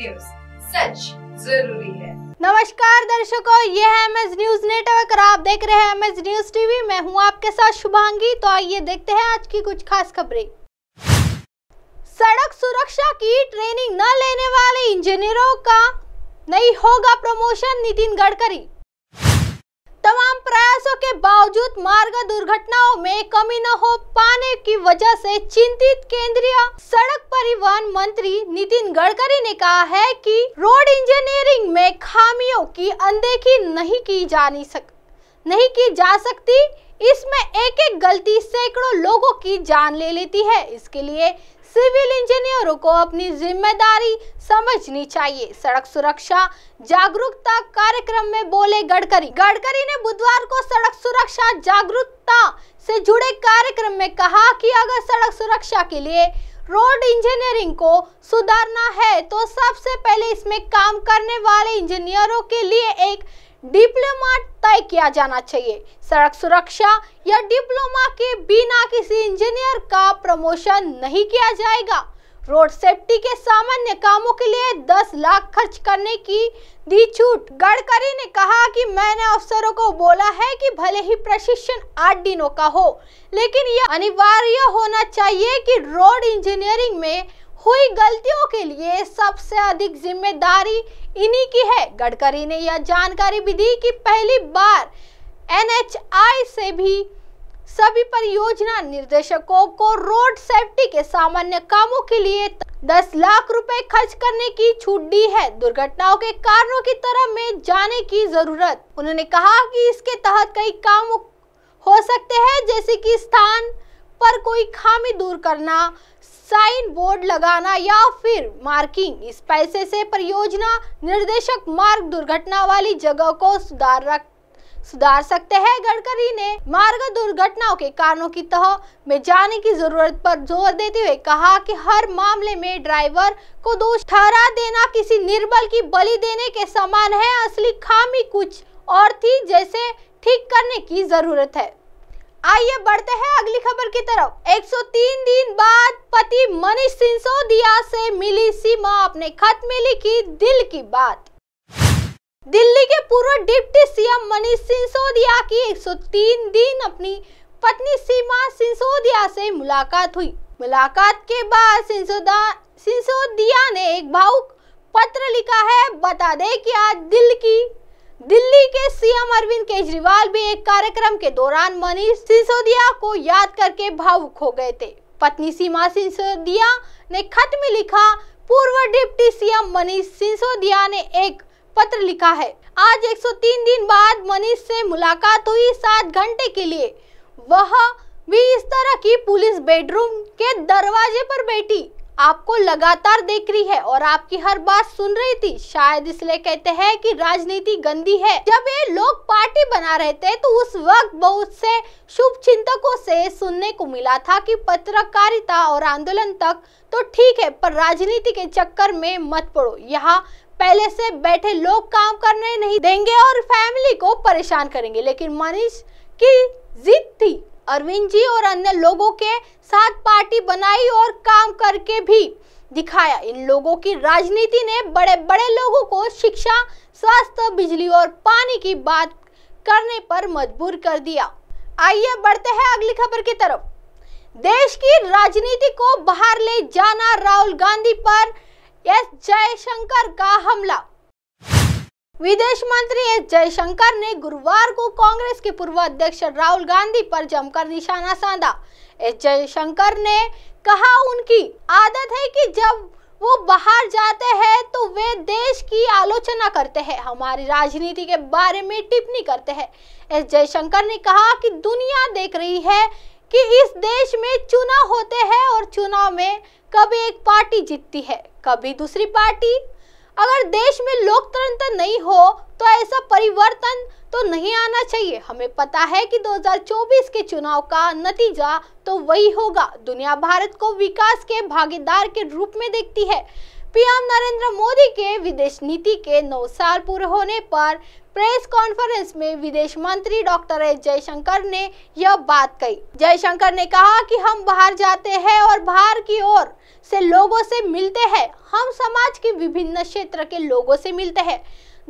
news सच जरूरी है नमस्कार दर्शकों ये है एम एस न्यूज नेटवर्क और आप देख रहे हैं एम एस न्यूज टीवी मैं हूँ आपके साथ शुभांगी तो आइए देखते हैं आज की कुछ खास खबरें सड़क सुरक्षा की ट्रेनिंग न लेने वाले इंजीनियरों का नहीं होगा प्रमोशन नितिन गडकरी तमाम प्रयासों के बावजूद मार्ग दुर्घटनाओं में कमी न हो पाने की वजह से चिंतित केंद्रीय सड़क परिवहन मंत्री नितिन गडकरी ने कहा है कि रोड इंजीनियरिंग में खामियों की अनदेखी नहीं की जानी सक नहीं की जा सकती इसमें एक एक गलती सैकड़ों लोगों की जान ले लेती है इसके लिए सिविल इंजीनियरों को अपनी जिम्मेदारी समझनी चाहिए सड़क सुरक्षा जागरूकता कार्यक्रम में बोले गडकरी गडकरी ने बुधवार को सड़क सुरक्षा जागरूकता से जुड़े कार्यक्रम में कहा कि अगर सड़क सुरक्षा के लिए रोड इंजीनियरिंग को सुधारना है तो सबसे पहले इसमें काम करने वाले इंजीनियरों के लिए एक डिप्लोमा तय किया जाना चाहिए सड़क सुरक्षा या डिप्लोमा के बिना किसी इंजीनियर का प्रमोशन नहीं किया जाएगा रोड सेफ्टी के सामान्य कामों के लिए 10 लाख खर्च करने की दी छूट गडकरी ने कहा कि मैंने अफसरों को बोला है कि भले ही प्रशिक्षण आठ दिनों का हो लेकिन यह अनिवार्य होना चाहिए कि रोड इंजीनियरिंग में हुई गलतियों के लिए सबसे अधिक जिम्मेदारी इन्हीं की है गडकरी ने यह जानकारी भी दी कि पहली बार एनएचआई से भी सभी परियोजना निर्देशकों को रोड सेफ्टी के सामान्य कामों के लिए दस लाख रुपए खर्च करने की छूट दी है दुर्घटनाओं के कारणों की तरह में जाने की जरूरत उन्होंने कहा कि इसके तहत कई काम हो सकते हैं जैसे कि स्थान पर कोई खामी दूर करना साइन बोर्ड लगाना या फिर मार्किंग इस पैसे से परियोजना निर्देशक मार्ग दुर्घटना वाली जगह को सुधार रख सुधार सकते हैं गडकरी ने मार्ग दुर्घटनाओं के कारणों की तह में जाने की जरूरत पर जोर देते हुए कहा कि हर मामले में ड्राइवर को दोष ठहरा देना किसी निर्बल की बलि देने के समान है असली खामी कुछ और थी जैसे ठीक करने की जरूरत है आइए बढ़ते हैं अगली खबर की तरफ 103 दिन बाद पति मनीष सिंसोदिया से मिली सीमा अपने खत में लिखी दिल की बात दिल्ली के पूर्व डिप्टी सीएम मनीष सिसोदिया की 103 दिन अपनी पत्नी सीमा सिसोदिया से मुलाकात हुई मुलाकात के बाद सिसोदिया ने एक भावुक पत्र लिखा है बता दें कि आज दिल की दिल्ली के सीएम अरविंद केजरीवाल भी एक कार्यक्रम के दौरान मनीष सिसोदिया को याद करके भावुक हो गए थे पत्नी सीमा सिसोदिया ने खत में लिखा पूर्व डिप्टी सीएम मनीष सिसोदिया ने एक पत्र लिखा है आज 103 दिन बाद मनीष से मुलाकात हुई सात घंटे के लिए वह भी इस तरह की पुलिस बेडरूम के दरवाजे पर बैठी आपको लगातार देख रही है और आपकी हर बात सुन रही थी शायद इसलिए कहते हैं कि राजनीति गंदी है जब ये लोग पार्टी बना रहे थे तो उस वक्त बहुत से शुभ चिंतकों से सुनने को मिला था कि पत्रकारिता और आंदोलन तक तो ठीक है पर राजनीति के चक्कर में मत पड़ो यहाँ पहले से बैठे लोग काम करने नहीं देंगे और फैमिली को परेशान करेंगे लेकिन मनीष की जिद थी अरविंद जी और अन्य लोगों के साथ पार्टी बनाई और काम करके भी दिखाया इन लोगों की राजनीति ने बड़े बड़े लोगों को शिक्षा स्वास्थ्य बिजली और पानी की बात करने पर मजबूर कर दिया आइए बढ़ते हैं अगली खबर की तरफ देश की राजनीति को बाहर ले जाना राहुल गांधी पर एस जयशंकर का हमला विदेश मंत्री एस जयशंकर ने गुरुवार को कांग्रेस के पूर्व अध्यक्ष राहुल गांधी पर जमकर निशाना साधा एस जयशंकर ने कहा उनकी आदत है कि जब वो बाहर जाते हैं तो वे देश की आलोचना करते हैं हमारी राजनीति के बारे में टिप्पणी करते हैं एस जयशंकर ने कहा कि दुनिया देख रही है कि इस देश में चुनाव होते हैं और चुनाव में कभी एक पार्टी जीतती है कभी दूसरी पार्टी अगर देश में लोकतंत्र नहीं हो तो ऐसा परिवर्तन तो नहीं आना चाहिए हमें पता है कि 2024 के चुनाव का नतीजा तो वही होगा दुनिया भारत को विकास के भागीदार के रूप में देखती है पीएम नरेंद्र मोदी के विदेश नीति के नौ साल पूरे होने पर प्रेस कॉन्फ्रेंस में विदेश मंत्री डॉक्टर एस जयशंकर ने यह बात कही जयशंकर ने कहा कि हम बाहर जाते हैं और बाहर की ओर से लोगों से मिलते हैं हम समाज के विभिन्न क्षेत्र के लोगों से मिलते हैं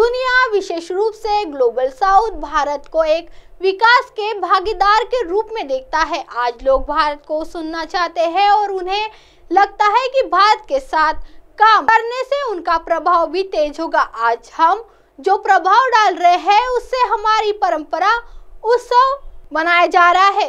दुनिया विशेष रूप से ग्लोबल साउथ भारत को एक विकास के भागीदार के रूप में देखता है आज लोग भारत को सुनना चाहते हैं और उन्हें लगता है कि भारत के साथ काम करने से उनका प्रभाव भी तेज होगा आज हम जो प्रभाव डाल रहे हैं उससे हमारी परंपरा उत्सव मनाया जा रहा है